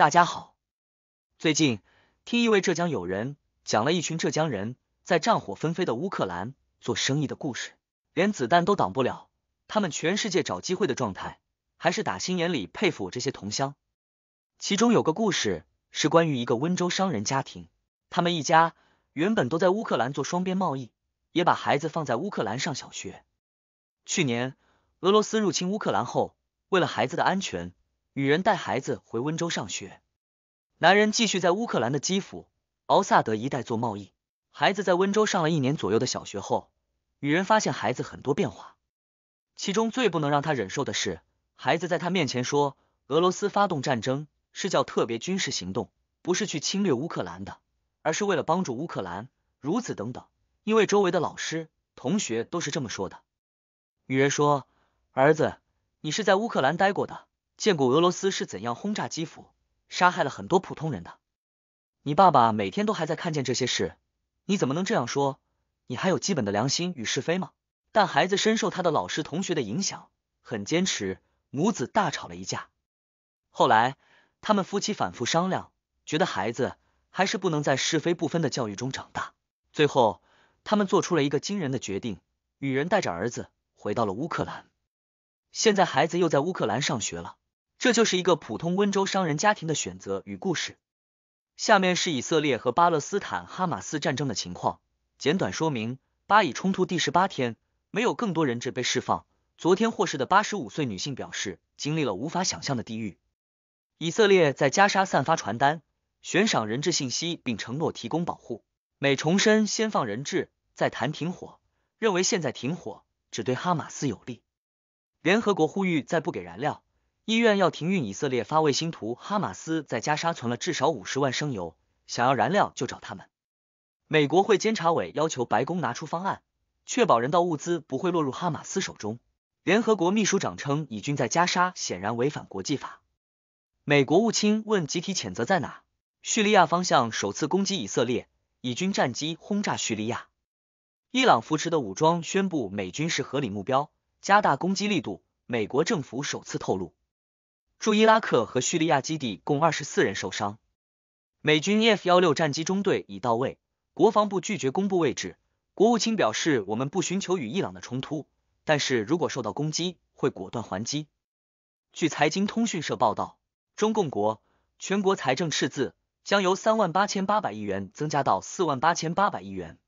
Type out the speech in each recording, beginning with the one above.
大家好，最近听一位浙江友人讲了一群浙江人在战火纷飞的乌克兰做生意的故事，连子弹都挡不了，他们全世界找机会的状态，还是打心眼里佩服我这些同乡。其中有个故事是关于一个温州商人家庭，他们一家原本都在乌克兰做双边贸易，也把孩子放在乌克兰上小学。去年俄罗斯入侵乌克兰后，为了孩子的安全。女人带孩子回温州上学，男人继续在乌克兰的基辅、敖萨德一带做贸易。孩子在温州上了一年左右的小学后，女人发现孩子很多变化，其中最不能让她忍受的是，孩子在他面前说，俄罗斯发动战争是叫特别军事行动，不是去侵略乌克兰的，而是为了帮助乌克兰。如此等等，因为周围的老师、同学都是这么说的。女人说：“儿子，你是在乌克兰待过的。”见过俄罗斯是怎样轰炸基辅，杀害了很多普通人的。你爸爸每天都还在看见这些事，你怎么能这样说？你还有基本的良心与是非吗？但孩子深受他的老师、同学的影响，很坚持。母子大吵了一架。后来他们夫妻反复商量，觉得孩子还是不能在是非不分的教育中长大。最后，他们做出了一个惊人的决定，女人带着儿子回到了乌克兰。现在孩子又在乌克兰上学了。这就是一个普通温州商人家庭的选择与故事。下面是以色列和巴勒斯坦哈马斯战争的情况简短说明：巴以冲突第十八天，没有更多人质被释放。昨天获释的八十五岁女性表示，经历了无法想象的地狱。以色列在加沙散发传单，悬赏人质信息，并承诺提供保护。美重申先放人质，再谈停火，认为现在停火只对哈马斯有利。联合国呼吁再不给燃料。医院要停运，以色列发卫星图，哈马斯在加沙存了至少五十万升油，想要燃料就找他们。美国会监察委要求白宫拿出方案，确保人道物资不会落入哈马斯手中。联合国秘书长称，以军在加沙显然违反国际法。美国务卿问集体谴责在哪？叙利亚方向首次攻击以色列，以军战机轰炸叙利亚。伊朗扶持的武装宣布美军是合理目标，加大攻击力度。美国政府首次透露。驻伊拉克和叙利亚基地共二十四人受伤，美军 F 幺六战机中队已到位。国防部拒绝公布位置。国务卿表示：“我们不寻求与伊朗的冲突，但是如果受到攻击，会果断还击。”据财经通讯社报道，中共国全国财政赤字将由三万八千八百亿元增加到四万八千八百亿元，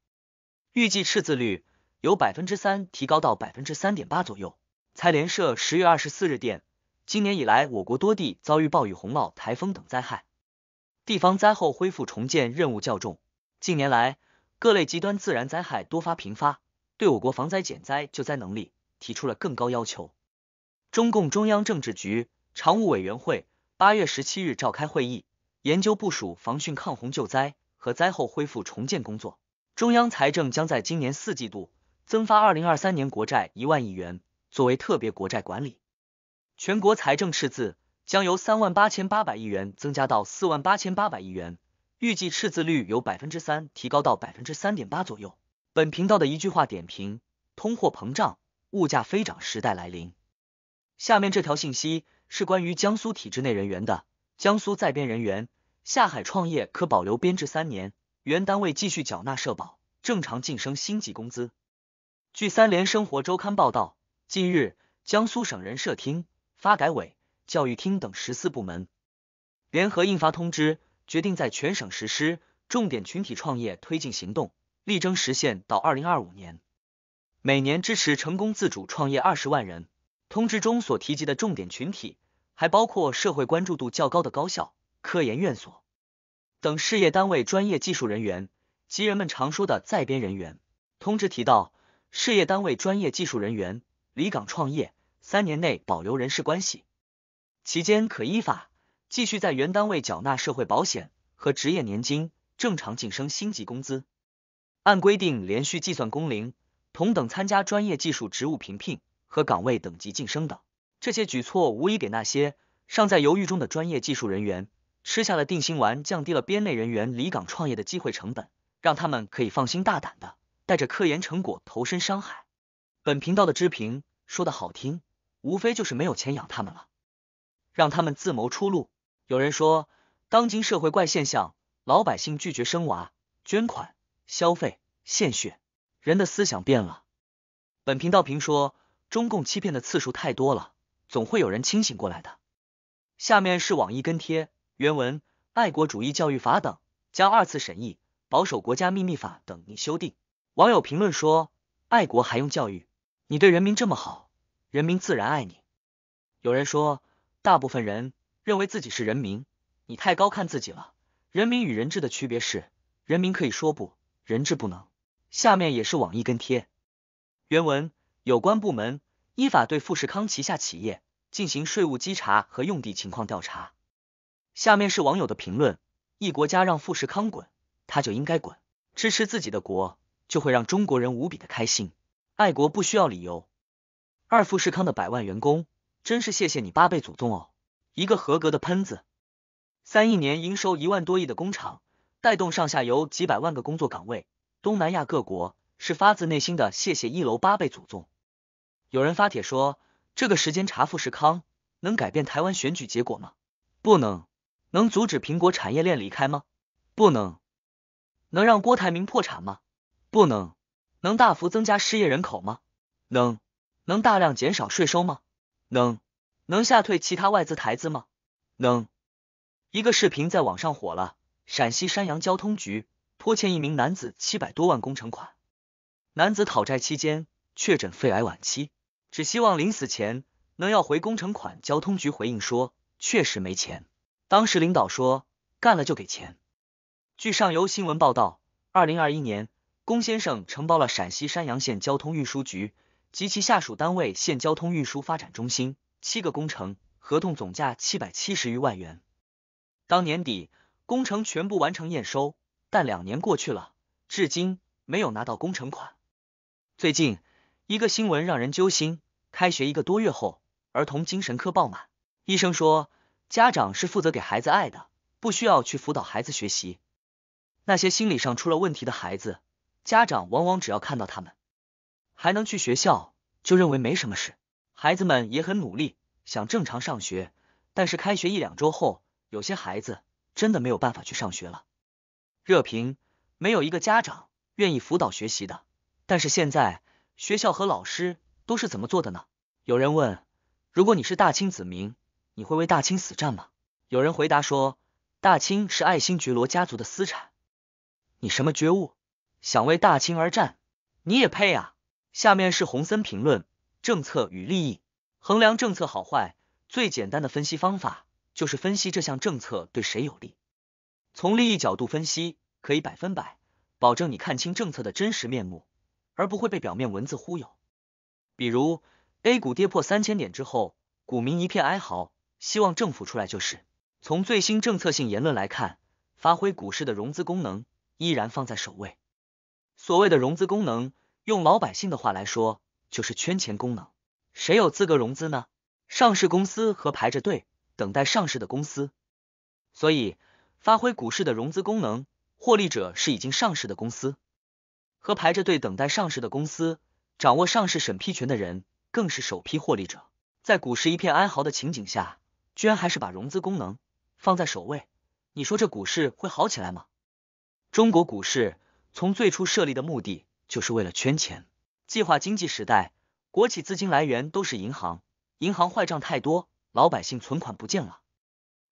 预计赤字率由百分之三提高到百分之三点八左右。财联社十月二十四日电。今年以来，我国多地遭遇暴雨洪涝、台风等灾害，地方灾后恢复重建任务较重。近年来，各类极端自然灾害多发频发，对我国防灾减灾救灾能力提出了更高要求。中共中央政治局常务委员会八月十七日召开会议，研究部署防汛抗洪救灾和灾后恢复重建工作。中央财政将在今年四季度增发二零二三年国债一万亿元，作为特别国债管理。全国财政赤字将由三万八千八百亿元增加到四万八千八百亿元，预计赤字率由百分之三提高到百分之三点八左右。本频道的一句话点评：通货膨胀，物价飞涨时代来临。下面这条信息是关于江苏体制内人员的：江苏在编人员下海创业可保留编制三年，原单位继续缴纳社保，正常晋升星级工资。据《三联生活周刊》报道，近日江苏省人社厅。发改委、教育厅等十四部门联合印发通知，决定在全省实施重点群体创业推进行动，力争实现到二零二五年每年支持成功自主创业二十万人。通知中所提及的重点群体还包括社会关注度较高的高校、科研院所等事业单位专业技术人员及人们常说的在编人员。通知提到，事业单位专业技术人员离岗创业。三年内保留人事关系，期间可依法继续在原单位缴纳社会保险和职业年金，正常晋升星级工资，按规定连续计算工龄，同等参加专业技术职务评聘和岗位等级晋升等。这些举措无疑给那些尚在犹豫中的专业技术人员吃下了定心丸，降低了编内人员离岗创业的机会成本，让他们可以放心大胆的带着科研成果投身商海。本频道的知评说的好听。无非就是没有钱养他们了，让他们自谋出路。有人说，当今社会怪现象，老百姓拒绝生娃、捐款、消费、献血，人的思想变了。本频道评说，中共欺骗的次数太多了，总会有人清醒过来的。下面是网易跟帖原文：爱国主义教育法等将二次审议，保守国家秘密法等拟修订。网友评论说：爱国还用教育？你对人民这么好。人民自然爱你。有人说，大部分人认为自己是人民，你太高看自己了。人民与人质的区别是，人民可以说不，人质不能。下面也是网易跟贴原文：有关部门依法对富士康旗下企业进行税务稽查和用地情况调查。下面是网友的评论：一国家让富士康滚，他就应该滚。支持自己的国，就会让中国人无比的开心。爱国不需要理由。二富士康的百万员工，真是谢谢你八辈祖宗哦！一个合格的喷子。三亿年营收一万多亿的工厂，带动上下游几百万个工作岗位，东南亚各国是发自内心的谢谢一楼八辈祖宗。有人发帖说，这个时间查富士康，能改变台湾选举结果吗？不能。能阻止苹果产业链离开吗？不能。能让郭台铭破产吗？不能。能大幅增加失业人口吗？能。能大量减少税收吗？能。能吓退其他外资台资吗？能。一个视频在网上火了：陕西山阳交通局拖欠一名男子七百多万工程款，男子讨债期间确诊肺癌晚期，只希望临死前能要回工程款。交通局回应说，确实没钱，当时领导说干了就给钱。据上游新闻报道，二零二一年，龚先生承包了陕西山阳县交通运输局。及其下属单位县交通运输发展中心七个工程合同总价七百七十余万元，当年底工程全部完成验收，但两年过去了，至今没有拿到工程款。最近一个新闻让人揪心：开学一个多月后，儿童精神科爆满，医生说家长是负责给孩子爱的，不需要去辅导孩子学习。那些心理上出了问题的孩子，家长往往只要看到他们。还能去学校，就认为没什么事。孩子们也很努力，想正常上学，但是开学一两周后，有些孩子真的没有办法去上学了。热评：没有一个家长愿意辅导学习的，但是现在学校和老师都是怎么做的呢？有人问：如果你是大清子民，你会为大清死战吗？有人回答说：大清是爱新觉罗家族的私产，你什么觉悟？想为大清而战，你也配啊！下面是洪森评论政策与利益，衡量政策好坏最简单的分析方法就是分析这项政策对谁有利。从利益角度分析，可以百分百保证你看清政策的真实面目，而不会被表面文字忽悠。比如 A 股跌破三千点之后，股民一片哀嚎，希望政府出来就是。从最新政策性言论来看，发挥股市的融资功能依然放在首位。所谓的融资功能。用老百姓的话来说，就是圈钱功能。谁有资格融资呢？上市公司和排着队等待上市的公司。所以，发挥股市的融资功能，获利者是已经上市的公司和排着队等待上市的公司。掌握上市审批权的人更是首批获利者。在股市一片哀嚎的情景下，居然还是把融资功能放在首位。你说这股市会好起来吗？中国股市从最初设立的目的。就是为了圈钱。计划经济时代，国企资金来源都是银行，银行坏账太多，老百姓存款不见了，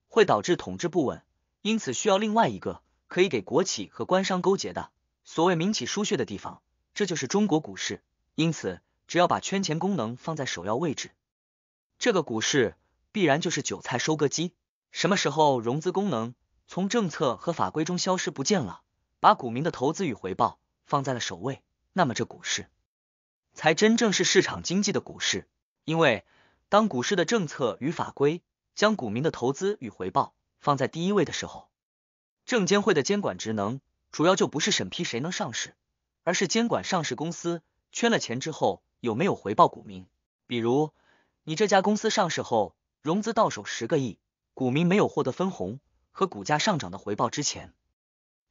会导致统治不稳，因此需要另外一个可以给国企和官商勾结的所谓“民企输血”的地方，这就是中国股市。因此，只要把圈钱功能放在首要位置，这个股市必然就是韭菜收割机。什么时候融资功能从政策和法规中消失不见了，把股民的投资与回报放在了首位？那么这股市才真正是市场经济的股市，因为当股市的政策与法规将股民的投资与回报放在第一位的时候，证监会的监管职能主要就不是审批谁能上市，而是监管上市公司圈了钱之后有没有回报股民。比如，你这家公司上市后融资到手十个亿，股民没有获得分红和股价上涨的回报之前，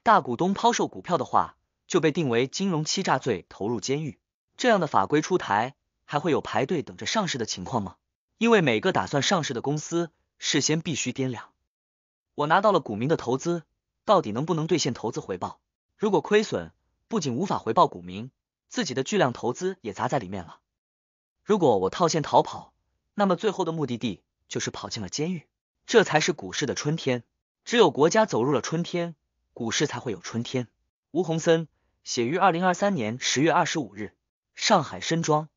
大股东抛售股票的话。就被定为金融欺诈罪，投入监狱。这样的法规出台，还会有排队等着上市的情况吗？因为每个打算上市的公司，事先必须掂量，我拿到了股民的投资，到底能不能兑现投资回报？如果亏损，不仅无法回报股民，自己的巨量投资也砸在里面了。如果我套现逃跑，那么最后的目的地就是跑进了监狱。这才是股市的春天。只有国家走入了春天，股市才会有春天。吴洪森。写于二零二三年十月二十五日，上海申庄。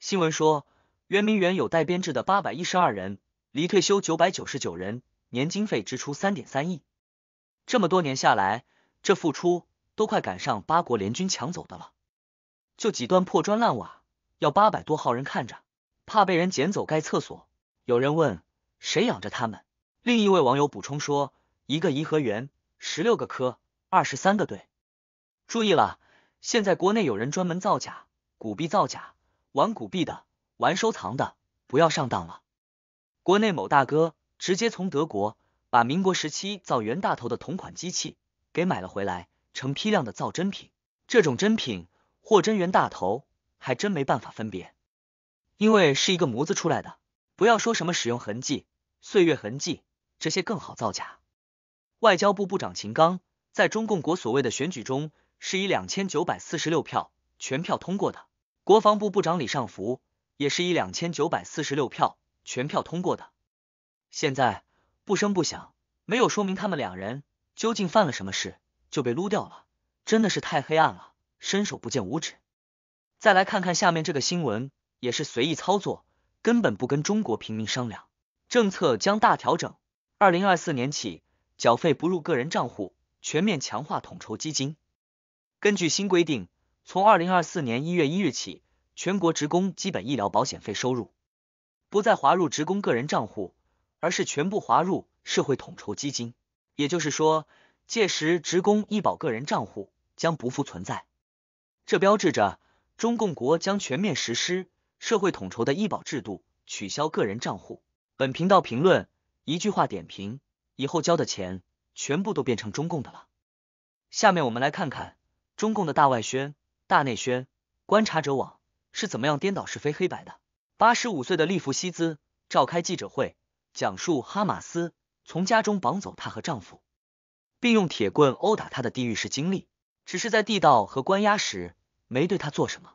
新闻说，圆明园有待编制的八百一十二人，离退休九百九十九人，年经费支出三点三亿。这么多年下来，这付出都快赶上八国联军抢走的了。就几段破砖烂瓦，要八百多号人看着，怕被人捡走盖厕所。有人问，谁养着他们？另一位网友补充说，一个颐和园，十六个科，二十三个队。注意了，现在国内有人专门造假古币，造假玩古币的、玩收藏的，不要上当了。国内某大哥直接从德国把民国时期造袁大头的同款机器给买了回来，成批量的造真品。这种真品或真袁大头还真没办法分别，因为是一个模子出来的。不要说什么使用痕迹、岁月痕迹，这些更好造假。外交部部长秦刚在中共国所谓的选举中。是以两千九百四十六票全票通过的，国防部部长李尚福也是以两千九百四十六票全票通过的。现在不声不响，没有说明他们两人究竟犯了什么事，就被撸掉了，真的是太黑暗了，伸手不见五指。再来看看下面这个新闻，也是随意操作，根本不跟中国平民商量。政策将大调整，二零二四年起，缴费不入个人账户，全面强化统筹基金。根据新规定，从二零二四年一月一日起，全国职工基本医疗保险费收入不再划入职工个人账户，而是全部划入社会统筹基金。也就是说，届时职工医保个人账户将不复存在。这标志着中共国将全面实施社会统筹的医保制度，取消个人账户。本频道评论一句话点评：以后交的钱全部都变成中共的了。下面我们来看看。中共的大外宣、大内宣，观察者网是怎么样颠倒是非黑白的？八十五岁的利弗西兹召开记者会，讲述哈马斯从家中绑走她和丈夫，并用铁棍殴打她的地狱式经历。只是在地道和关押时没对她做什么。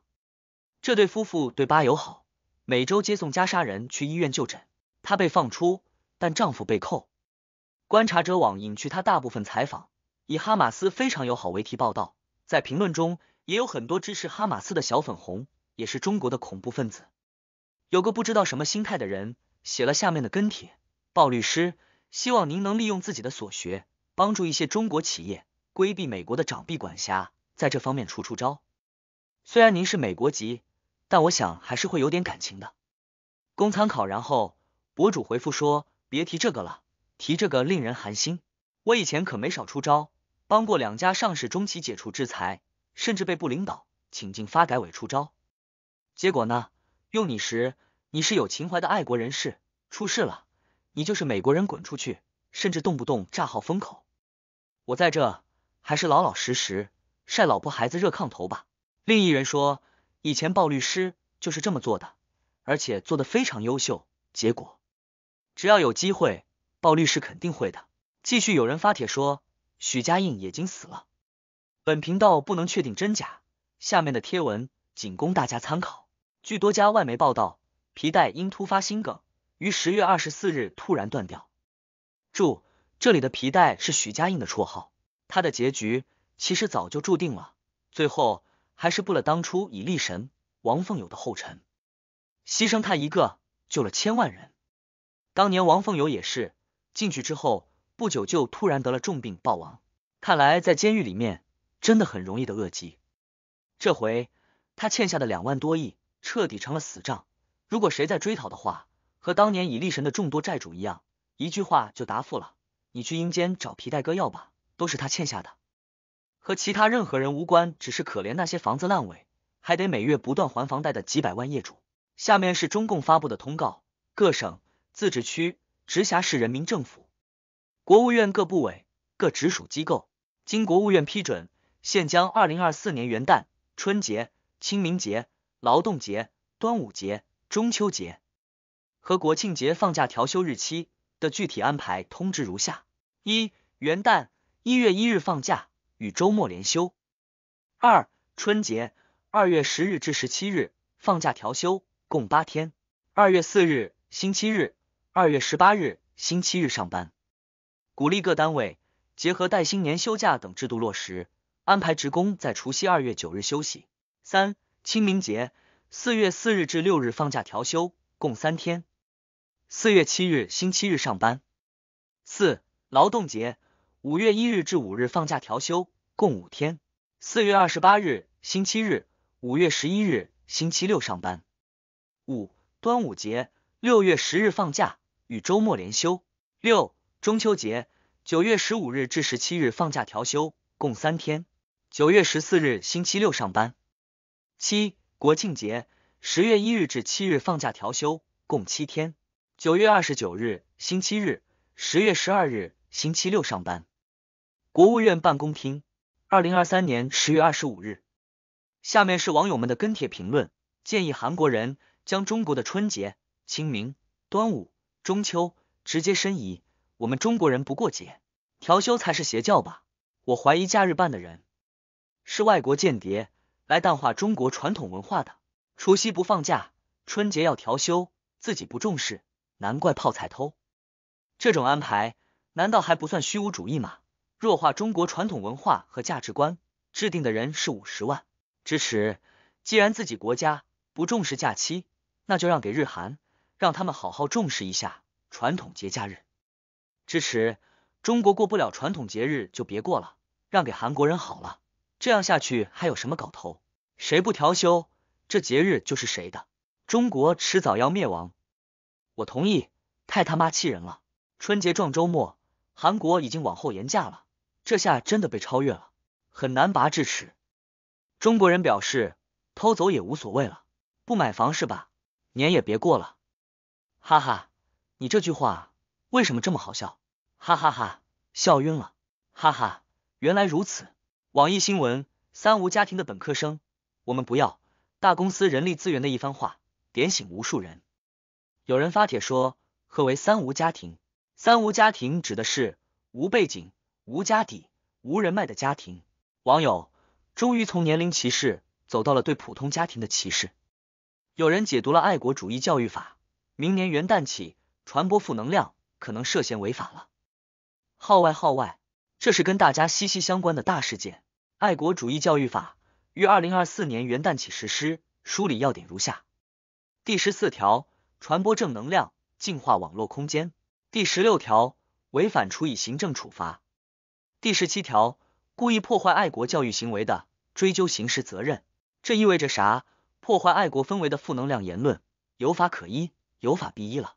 这对夫妇对巴友好，每周接送加沙人去医院就诊。她被放出，但丈夫被扣。观察者网引去她大部分采访，以“哈马斯非常友好”为题报道。在评论中也有很多支持哈马斯的小粉红，也是中国的恐怖分子。有个不知道什么心态的人写了下面的跟帖：鲍律师，希望您能利用自己的所学，帮助一些中国企业规避美国的长臂管辖，在这方面出出招。虽然您是美国籍，但我想还是会有点感情的，供参考。然后博主回复说：别提这个了，提这个令人寒心。我以前可没少出招。帮过两家上市中企解除制裁，甚至被部领导请进发改委出招。结果呢？用你时，你是有情怀的爱国人士；出事了，你就是美国人滚出去，甚至动不动炸号封口。我在这，还是老老实实晒老婆孩子热炕头吧。另一人说，以前鲍律师就是这么做的，而且做的非常优秀。结果，只要有机会，鲍律师肯定会的。继续有人发帖说。许家印已经死了，本频道不能确定真假，下面的贴文仅供大家参考。据多家外媒报道，皮带因突发心梗于十月二十四日突然断掉。注：这里的皮带是许家印的绰号，他的结局其实早就注定了，最后还是步了当初以力神王凤友的后尘，牺牲他一个救了千万人。当年王凤友也是进去之后。不久就突然得了重病暴亡，看来在监狱里面真的很容易的恶疾。这回他欠下的两万多亿彻底成了死账，如果谁再追讨的话，和当年以力神的众多债主一样，一句话就答复了：你去阴间找皮带哥要吧，都是他欠下的，和其他任何人无关。只是可怜那些房子烂尾，还得每月不断还房贷的几百万业主。下面是中共发布的通告：各省、自治区、直辖市人民政府。国务院各部委、各直属机构，经国务院批准，现将二零二四年元旦、春节、清明节、劳动节、端午节、中秋节和国庆节放假调休日期的具体安排通知如下：一、元旦，一月一日放假，与周末连休；二、春节，二月十日至十七日放假调休，共八天，二月四日星期日，二月十八日星期日上班。鼓励各单位结合带薪年休假等制度落实，安排职工在除夕二月九日休息。三、清明节，四月四日至六日放假调休，共三天，四月七日、星期日上班。四、劳动节，五月一日至五日放假调休，共五天，四月二十八日、星期日，五月十一日、星期六上班。五、端午节，六月十日放假，与周末连休。六中秋节九月十五日至十七日放假调休，共三天。九月十四日星期六上班。七国庆节十月一日至七日放假调休，共七天。九月二十九日星期日，十月十二日星期六上班。国务院办公厅二零二三年十月二十五日。下面是网友们的跟帖评论，建议韩国人将中国的春节、清明、端午、中秋直接申遗。我们中国人不过节，调休才是邪教吧？我怀疑假日办的人是外国间谍，来淡化中国传统文化的。除夕不放假，春节要调休，自己不重视，难怪泡菜偷。这种安排难道还不算虚无主义吗？弱化中国传统文化和价值观，制定的人是五十万支持。既然自己国家不重视假期，那就让给日韩，让他们好好重视一下传统节假日。支持中国过不了传统节日就别过了，让给韩国人好了。这样下去还有什么搞头？谁不调休，这节日就是谁的。中国迟早要灭亡。我同意，太他妈气人了！春节撞周末，韩国已经往后延假了，这下真的被超越了，很难拔智齿。中国人表示偷走也无所谓了，不买房是吧？年也别过了，哈哈！你这句话为什么这么好笑？哈哈哈，笑晕了！哈哈，原来如此。网易新闻三无家庭的本科生，我们不要。大公司人力资源的一番话，点醒无数人。有人发帖说：“何为三无家庭？三无家庭指的是无背景、无家底、无人脉的家庭。”网友终于从年龄歧视走到了对普通家庭的歧视。有人解读了爱国主义教育法，明年元旦起传播负能量可能涉嫌违法了。号外号外，这是跟大家息息相关的大事件，《爱国主义教育法》于二零二四年元旦起实施。梳理要点如下：第十四条，传播正能量，净化网络空间；第十六条，违反处以行政处罚；第十七条，故意破坏爱国教育行为的追究刑事责任。这意味着啥？破坏爱国氛围的负能量言论，有法可依，有法必依了。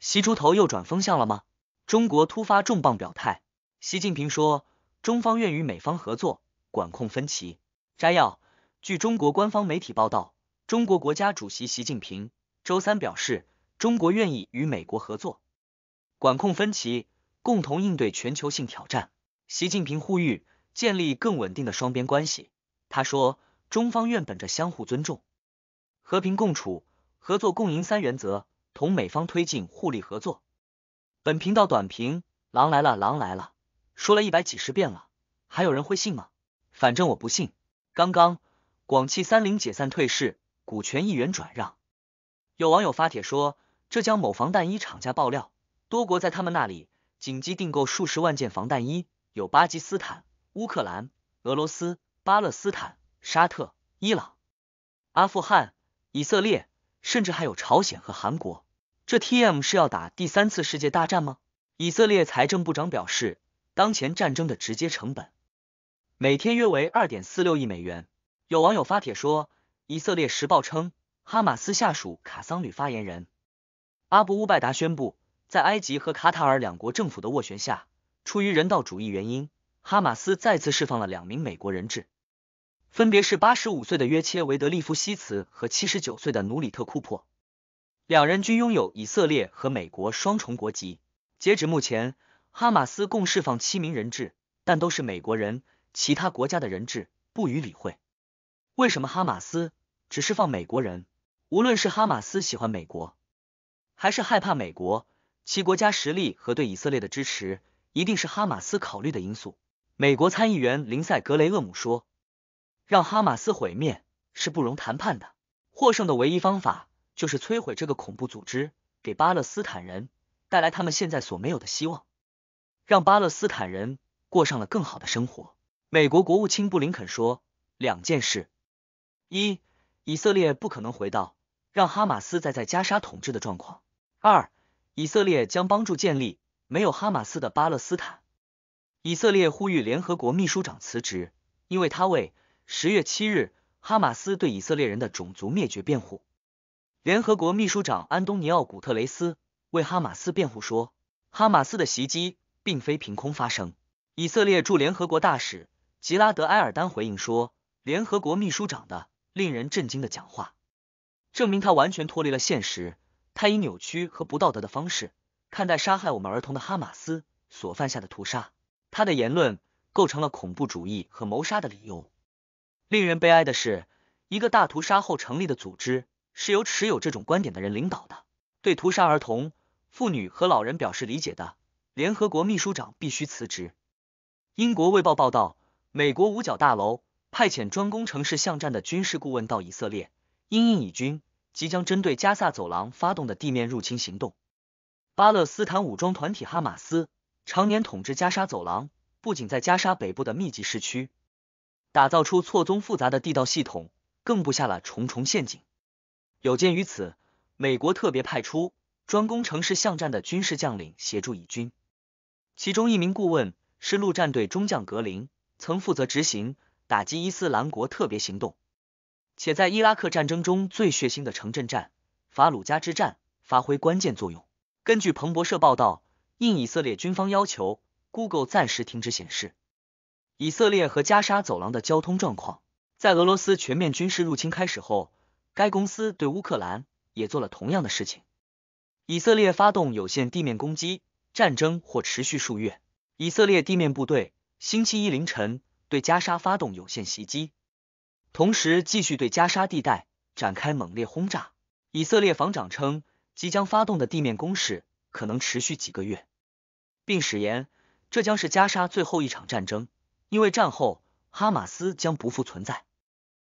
西猪头又转风向了吗？中国突发重磅表态，习近平说：“中方愿与美方合作管控分歧。”摘要：据中国官方媒体报道，中国国家主席习近平周三表示，中国愿意与美国合作管控分歧，共同应对全球性挑战。习近平呼吁建立更稳定的双边关系。他说：“中方愿本着相互尊重、和平共处、合作共赢三原则，同美方推进互利合作。”本频道短评：狼来了，狼来了，说了一百几十遍了，还有人会信吗？反正我不信。刚刚，广汽三菱解散退市，股权亿元转让。有网友发帖说，浙江某防弹衣厂家爆料，多国在他们那里紧急订购数十万件防弹衣，有巴基斯坦、乌克兰、俄罗斯、巴勒斯坦、沙特、伊朗、阿富汗、以色列，甚至还有朝鲜和韩国。这 T M 是要打第三次世界大战吗？以色列财政部长表示，当前战争的直接成本每天约为二点四六亿美元。有网友发帖说，《以色列时报》称，哈马斯下属卡桑旅发言人阿布乌拜达宣布，在埃及和卡塔尔两国政府的斡旋下，出于人道主义原因，哈马斯再次释放了两名美国人质，分别是八十五岁的约切维德利夫西茨和七十九岁的努里特库珀。两人均拥有以色列和美国双重国籍。截止目前，哈马斯共释放七名人质，但都是美国人，其他国家的人质不予理会。为什么哈马斯只释放美国人？无论是哈马斯喜欢美国，还是害怕美国，其国家实力和对以色列的支持一定是哈马斯考虑的因素。美国参议员林赛·格雷厄姆说：“让哈马斯毁灭是不容谈判的，获胜的唯一方法。”就是摧毁这个恐怖组织，给巴勒斯坦人带来他们现在所没有的希望，让巴勒斯坦人过上了更好的生活。美国国务卿布林肯说两件事：一、以色列不可能回到让哈马斯再在加沙统治的状况；二、以色列将帮助建立没有哈马斯的巴勒斯坦。以色列呼吁联合国秘书长辞职，因为他为十月七日哈马斯对以色列人的种族灭绝辩护。联合国秘书长安东尼奥古特雷斯为哈马斯辩护说，哈马斯的袭击并非凭空发生。以色列驻联合国大使吉拉德埃尔丹回应说，联合国秘书长的令人震惊的讲话证明他完全脱离了现实，他以扭曲和不道德的方式看待杀害我们儿童的哈马斯所犯下的屠杀。他的言论构成了恐怖主义和谋杀的理由。令人悲哀的是，一个大屠杀后成立的组织。是由持有这种观点的人领导的，对屠杀儿童、妇女和老人表示理解的联合国秘书长必须辞职。英国卫报报道，美国五角大楼派遣专攻城市巷战的军事顾问到以色列，因印以军即将针对加萨走廊发动的地面入侵行动。巴勒斯坦武装团体哈马斯常年统治加沙走廊，不仅在加沙北部的密集市区打造出错综复杂的地道系统，更布下了重重陷阱。有鉴于此，美国特别派出专攻城市巷战的军事将领协助以军，其中一名顾问是陆战队中将格林，曾负责执行打击伊斯兰国特别行动，且在伊拉克战争中最血腥的城镇战法鲁加之战发挥关键作用。根据彭博社报道，应以色列军方要求，Google 暂时停止显示以色列和加沙走廊的交通状况。在俄罗斯全面军事入侵开始后。该公司对乌克兰也做了同样的事情。以色列发动有限地面攻击，战争或持续数月。以色列地面部队星期一凌晨对加沙发动有限袭击，同时继续对加沙地带展开猛烈轰炸。以色列防长称，即将发动的地面攻势可能持续几个月，并誓言这将是加沙最后一场战争，因为战后哈马斯将不复存在。